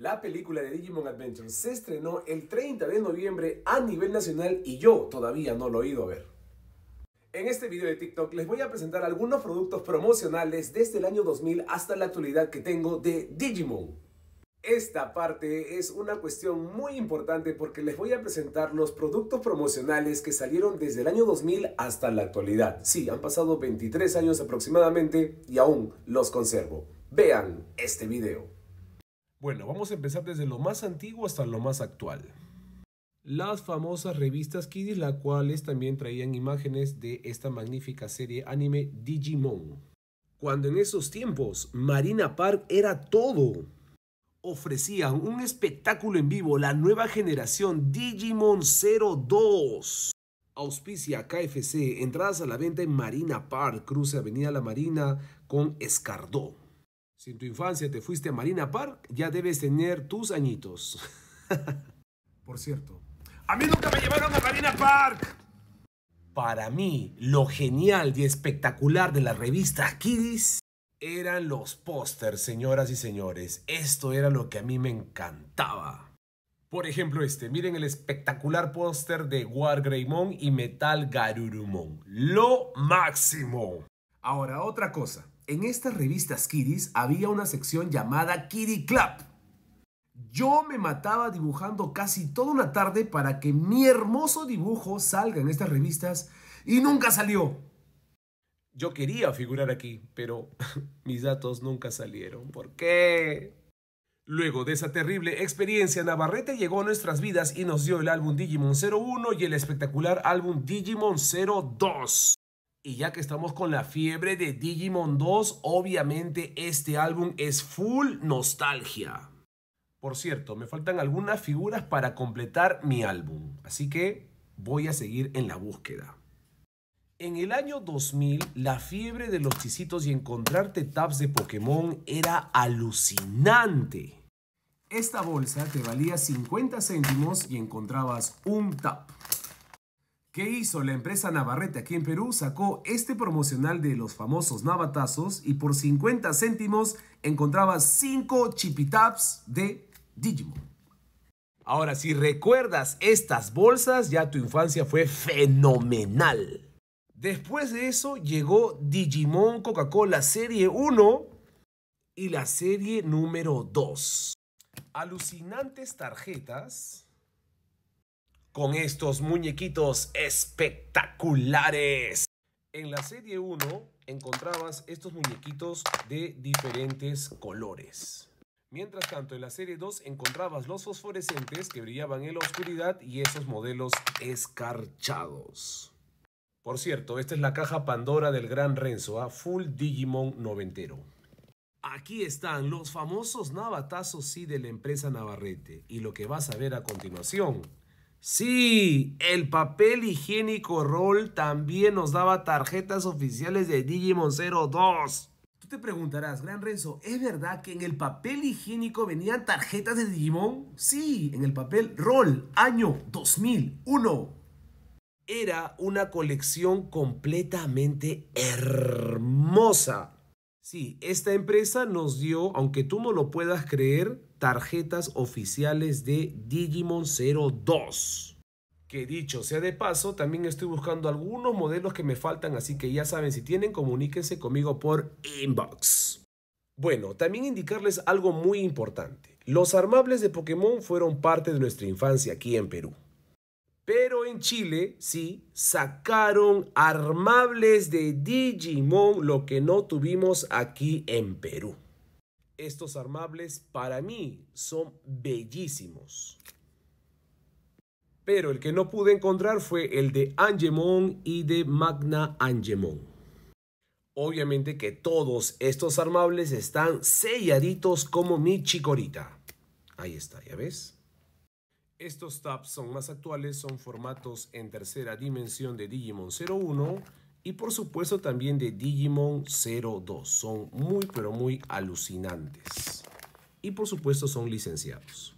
La película de Digimon Adventures se estrenó el 30 de noviembre a nivel nacional y yo todavía no lo he ido a ver. En este video de TikTok les voy a presentar algunos productos promocionales desde el año 2000 hasta la actualidad que tengo de Digimon. Esta parte es una cuestión muy importante porque les voy a presentar los productos promocionales que salieron desde el año 2000 hasta la actualidad. Sí, han pasado 23 años aproximadamente y aún los conservo. Vean este video. Bueno, vamos a empezar desde lo más antiguo hasta lo más actual. Las famosas revistas kids, las cuales también traían imágenes de esta magnífica serie anime Digimon. Cuando en esos tiempos Marina Park era todo. Ofrecían un espectáculo en vivo, la nueva generación Digimon 02. Auspicia KFC, entradas a la venta en Marina Park, cruce Avenida La Marina con Escardó. Si en tu infancia te fuiste a Marina Park, ya debes tener tus añitos. Por cierto, a mí nunca me llevaron a Marina Park. Para mí, lo genial y espectacular de la revista Kiddies eran los pósters, señoras y señores. Esto era lo que a mí me encantaba. Por ejemplo, este, miren el espectacular póster de War Greymon y Metal Garurumon. Lo máximo. Ahora, otra cosa en estas revistas Kiris había una sección llamada Kitty Club. Yo me mataba dibujando casi toda una tarde para que mi hermoso dibujo salga en estas revistas y nunca salió. Yo quería figurar aquí, pero mis datos nunca salieron. ¿Por qué? Luego de esa terrible experiencia, Navarrete llegó a nuestras vidas y nos dio el álbum Digimon 01 y el espectacular álbum Digimon 02. Y ya que estamos con la fiebre de Digimon 2, obviamente este álbum es full nostalgia. Por cierto, me faltan algunas figuras para completar mi álbum, así que voy a seguir en la búsqueda. En el año 2000, la fiebre de los chisitos y encontrarte tabs de Pokémon era alucinante. Esta bolsa te valía 50 céntimos y encontrabas un tap. ¿Qué hizo la empresa Navarrete aquí en Perú? Sacó este promocional de los famosos navatazos y por 50 céntimos encontraba 5 chipitaps de Digimon. Ahora, si recuerdas estas bolsas, ya tu infancia fue fenomenal. Después de eso llegó Digimon Coca-Cola Serie 1 y la serie número 2. Alucinantes tarjetas con estos muñequitos espectaculares. En la serie 1 encontrabas estos muñequitos de diferentes colores. Mientras tanto, en la serie 2 encontrabas los fosforescentes que brillaban en la oscuridad y esos modelos escarchados. Por cierto, esta es la caja Pandora del Gran Renzo, a ¿ah? Full Digimon noventero. Aquí están los famosos navatazos sí de la empresa Navarrete y lo que vas a ver a continuación Sí, el papel higiénico Roll también nos daba tarjetas oficiales de Digimon 02. Tú te preguntarás, Gran Renzo, ¿es verdad que en el papel higiénico venían tarjetas de Digimon? Sí, en el papel Roll, año 2001. Era una colección completamente hermosa. Sí, esta empresa nos dio, aunque tú no lo puedas creer, tarjetas oficiales de Digimon 02. Que dicho sea de paso, también estoy buscando algunos modelos que me faltan, así que ya saben, si tienen, comuníquense conmigo por inbox. Bueno, también indicarles algo muy importante. Los armables de Pokémon fueron parte de nuestra infancia aquí en Perú. Pero en Chile, sí, sacaron armables de Digimon, lo que no tuvimos aquí en Perú estos armables para mí son bellísimos. Pero el que no pude encontrar fue el de Angemon y de Magna Angemon. Obviamente que todos estos armables están selladitos como mi chicorita. Ahí está, ¿ya ves? Estos tabs son más actuales, son formatos en tercera dimensión de Digimon 01 y por supuesto también de Digimon 02. Son muy pero muy alucinantes. Y por supuesto son licenciados.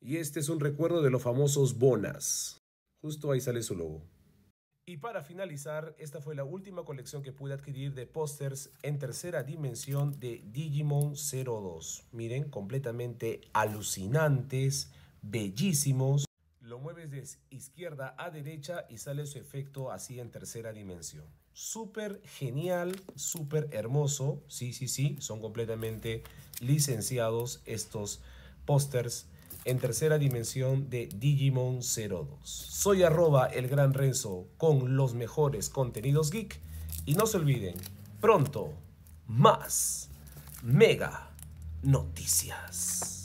Y este es un recuerdo de los famosos Bonas. Justo ahí sale su logo. Y para finalizar, esta fue la última colección que pude adquirir de pósters en tercera dimensión de Digimon 02. Miren, completamente alucinantes, bellísimos lo mueves de izquierda a derecha y sale su efecto así en tercera dimensión. Súper genial, súper hermoso. Sí, sí, sí, son completamente licenciados estos pósters en tercera dimensión de Digimon 02. Soy arroba el gran Renzo con los mejores contenidos geek. Y no se olviden, pronto, más mega noticias.